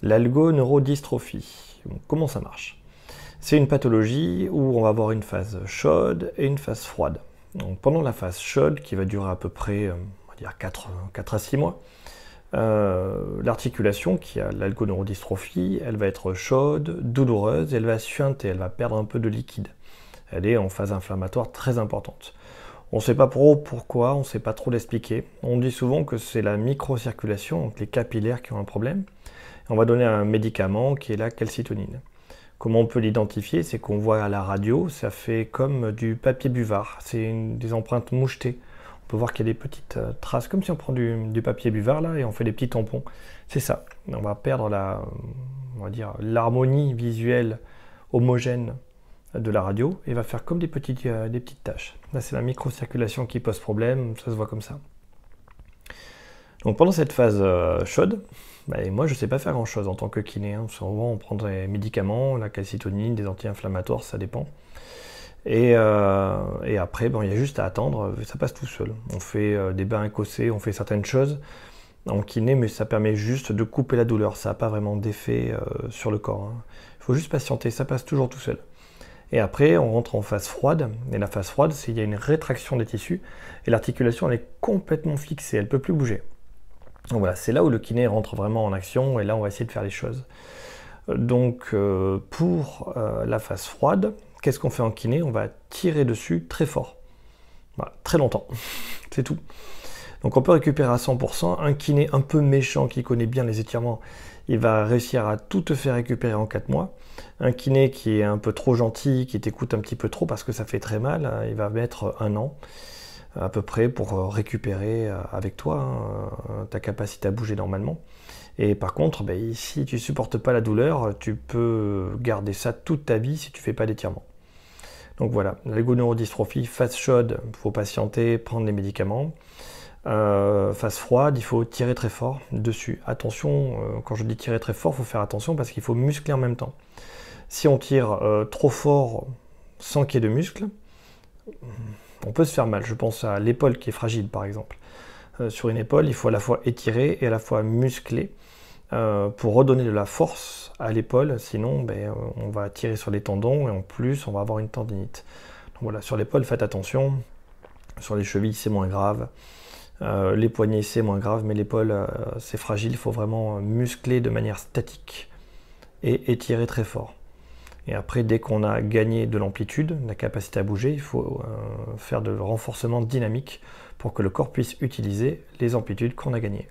L'algoneurodystrophie. comment ça marche C'est une pathologie où on va avoir une phase chaude et une phase froide. pendant la phase chaude, qui va durer à peu près euh, on 4, à 6 mois, euh, l'articulation qui a l'algoneurodystrophie, elle va être chaude, douloureuse, elle va suinter, elle va perdre un peu de liquide. Elle est en phase inflammatoire très importante. On ne sait pas trop pourquoi, on ne sait pas trop l'expliquer. On dit souvent que c'est la microcirculation, donc les capillaires qui ont un problème. On va donner un médicament qui est la calcitonine. Comment on peut l'identifier C'est qu'on voit à la radio, ça fait comme du papier buvard. C'est des empreintes mouchetées. On peut voir qu'il y a des petites euh, traces, comme si on prend du, papier buvard là et on fait des petits tampons. C'est ça. On va perdre la, va dire l'harmonie visuelle homogène de la radio et va faire comme des petites, euh, des petites taches. Là, c'est la microcirculation qui pose problème, ça se voit comme ça. Donc pendant cette phase euh, chaude, bah, moi je ne sais pas faire grand-chose en tant que kiné. Hein. Souvent on prend des médicaments, la calcitonine, des anti-inflammatoires, ça dépend. Et, euh, après, il y a juste à attendre, ça passe tout seul. On fait euh, des bains écossais, on fait certaines choses en kiné, mais ça permet juste de couper la douleur. Ça n'a pas vraiment d'effet sur le corps. Hein. Il faut juste patienter, ça passe toujours tout seul. Et après, on rentre en phase froide. Et la phase froide, c'est qu'il y a une rétraction des tissus et l'articulation, elle est complètement fixée, elle ne peut plus bouger voilà, c'est là où le kiné rentre vraiment en action et là on va essayer de faire les choses. Donc euh, pour euh, la phase froide, qu'est-ce qu'on fait en kiné On va tirer dessus très fort. très longtemps. c'est tout. Donc on peut récupérer à 100%. Un kiné un peu méchant qui connaît bien les étirements, il va réussir à tout te faire récupérer en 4 mois. Un kiné qui est un peu trop gentil, qui t'écoute un petit peu trop parce que ça fait très mal, hein, il va mettre un an à peu près pour euh, récupérer euh, avec toi hein, ta capacité à bouger normalement. Et par contre, ben, si tu supportes pas la douleur, tu peux garder ça toute ta vie si tu fais pas d'étirement. Donc voilà, l'algoneurodystrophie, face chaude, il faut patienter, prendre les médicaments. Euh, face froide, il faut tirer très fort dessus. Attention, quand je dis tirer très fort, faut faire attention parce qu'il faut muscler en même temps. Si on tire trop fort sans qu'il y ait de muscles on peut se faire mal. Je pense à l'épaule qui est fragile, par exemple. Euh, sur une épaule, il faut à la fois étirer et à la fois muscler euh, pour redonner de la force à l'épaule. Sinon, ben, euh, on va tirer sur les tendons et en plus, on va avoir une tendinite. Donc voilà, sur l'épaule, faites attention. Sur les chevilles, c'est moins grave. les poignets, c'est moins grave, mais l'épaule, c'est fragile. Il faut vraiment muscler de manière statique et étirer très fort. Et après, dès qu'on a gagné de l'amplitude, de la capacité à bouger, il faut euh, faire de renforcement dynamique pour que le corps puisse utiliser les amplitudes qu'on a gagnées.